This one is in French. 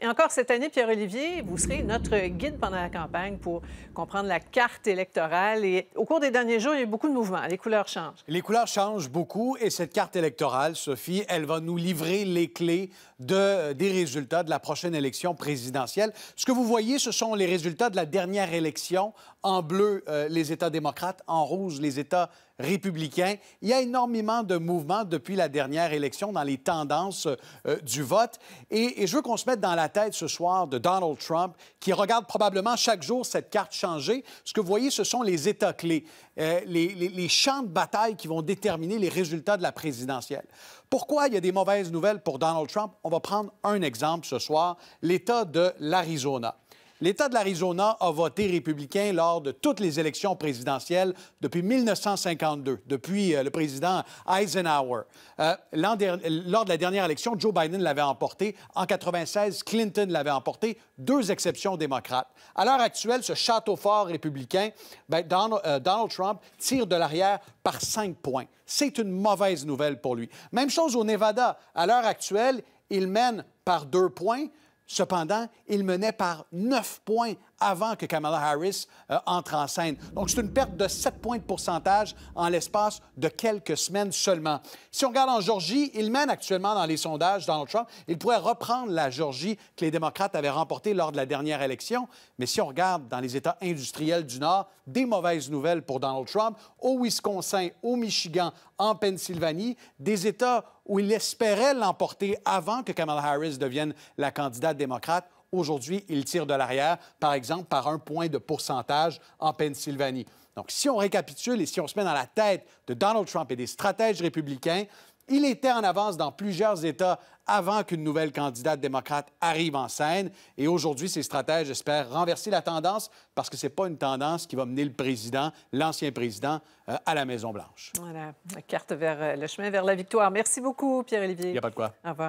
Et encore cette année, Pierre-Olivier, vous serez notre guide pendant la campagne pour comprendre la carte électorale. Et au cours des derniers jours, il y a eu beaucoup de mouvements. Les couleurs changent. Les couleurs changent beaucoup. Et cette carte électorale, Sophie, elle va nous livrer les clés de, des résultats de la prochaine élection présidentielle. Ce que vous voyez, ce sont les résultats de la dernière élection. En bleu, euh, les États démocrates. En rouge, les États républicains. Il y a énormément de mouvements depuis la dernière élection dans les tendances euh, du vote. Et, et je veux qu'on se mette dans la la tête ce soir de Donald Trump, qui regarde probablement chaque jour cette carte changer. Ce que vous voyez, ce sont les États clés, euh, les champs de bataille qui vont déterminer les résultats de la présidentielle. Pourquoi il y a des mauvaises nouvelles pour Donald Trump? On va prendre un exemple ce soir, l'État de l'Arizona. L'État de l'Arizona a voté républicain lors de toutes les élections présidentielles depuis 1952, depuis euh, le président Eisenhower. Euh, lors de la dernière élection, Joe Biden l'avait emporté. En 96, Clinton l'avait emporté. Deux exceptions démocrates. À l'heure actuelle, ce château fort républicain, ben, euh, Donald Trump tire de l'arrière par cinq points. C'est une mauvaise nouvelle pour lui. Même chose au Nevada. À l'heure actuelle, il mène par deux points. Cependant, il menait par neuf points avant que Kamala Harris euh, entre en scène. Donc, c'est une perte de 7 points de pourcentage en l'espace de quelques semaines seulement. Si on regarde en Georgie, il mène actuellement dans les sondages Donald Trump. Il pourrait reprendre la Georgie que les démocrates avaient remportée lors de la dernière élection. Mais si on regarde dans les États industriels du Nord, des mauvaises nouvelles pour Donald Trump. Au Wisconsin, au Michigan, en Pennsylvanie, des États où il espérait l'emporter avant que Kamala Harris devienne la candidate démocrate Aujourd'hui, il tire de l'arrière, par exemple, par un point de pourcentage en Pennsylvanie. Donc, si on récapitule et si on se met dans la tête de Donald Trump et des stratèges républicains, il était en avance dans plusieurs États avant qu'une nouvelle candidate démocrate arrive en scène. Et aujourd'hui, ces stratèges espèrent renverser la tendance parce que ce n'est pas une tendance qui va mener le président, l'ancien président, euh, à la Maison-Blanche. Voilà, la carte vers euh, le chemin vers la victoire. Merci beaucoup, Pierre-Olivier. Il n'y a pas de quoi. Au revoir.